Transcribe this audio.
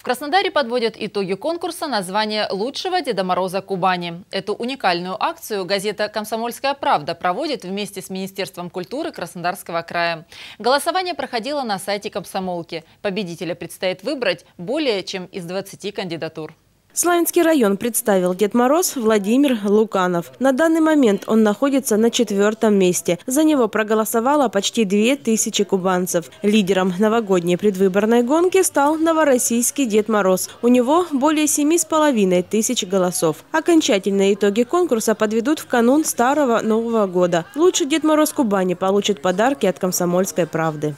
В Краснодаре подводят итоги конкурса название «Лучшего Деда Мороза Кубани». Эту уникальную акцию газета «Комсомольская правда» проводит вместе с Министерством культуры Краснодарского края. Голосование проходило на сайте комсомолки. Победителя предстоит выбрать более чем из 20 кандидатур. Славянский район представил Дед Мороз Владимир Луканов. На данный момент он находится на четвертом месте. За него проголосовало почти две тысячи кубанцев. Лидером новогодней предвыборной гонки стал новороссийский Дед Мороз. У него более семи с половиной тысяч голосов. Окончательные итоги конкурса подведут в канун Старого Нового года. Лучший Дед Мороз Кубани получит подарки от «Комсомольской правды».